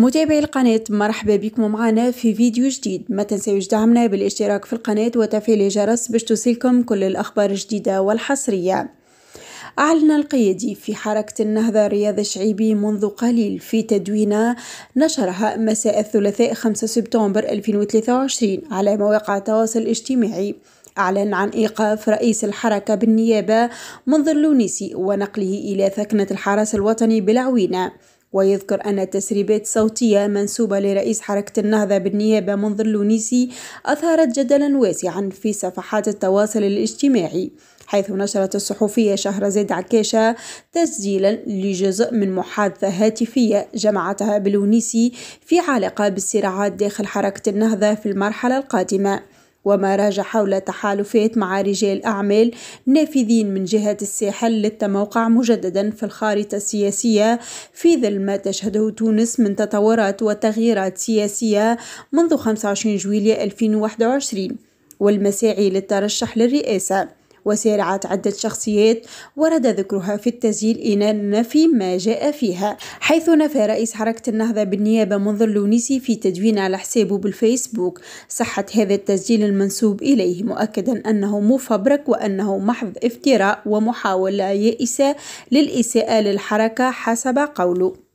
متابعي القناة مرحبا بكم معنا في فيديو جديد ما تنساوش دعمنا بالاشتراك في القناة وتفعيل الجرس باش توصلكم كل الأخبار الجديدة والحصرية أعلن القيادي في حركة النهضة رياض الشعيبي منذ قليل في تدوينة نشرها مساء الثلاثاء 5 سبتمبر 2023 على مواقع التواصل الاجتماعي أعلن عن إيقاف رئيس الحركة بالنيابة منذر لونيسي ونقله إلى ثكنة الحرس الوطني بالعوينة ويذكر أن التسريبات صوتية منسوبة لرئيس حركة النهضة بالنيابة منذر اللونيسي أثارت جدلا واسعا في صفحات التواصل الاجتماعي حيث نشرت الصحفية شهرزاد عكاشة تسجيلا لجزء من محادثة هاتفية جمعتها بلونيسي في علاقة بالصراعات داخل حركة النهضة في المرحلة القادمة وما راج حول تحالفات مع رجال أعمال نافذين من جهة الساحل للتموقع مجددا في الخارطة السياسية في ظل ما تشهده تونس من تطورات وتغييرات سياسية منذ 25 جويلية 2021 والمساعي للترشح للرئاسة وسرعت عدة شخصيات ورد ذكرها في التسجيل إلى نفي ما جاء فيها حيث نفى رئيس حركة النهضة بالنيابة منظر لونيسي في تدوين على حسابه بالفيسبوك صحة هذا التسجيل المنسوب إليه مؤكدا أنه مفبرك وأنه محض افتراء ومحاولة يائسة للإساءة للحركة حسب قوله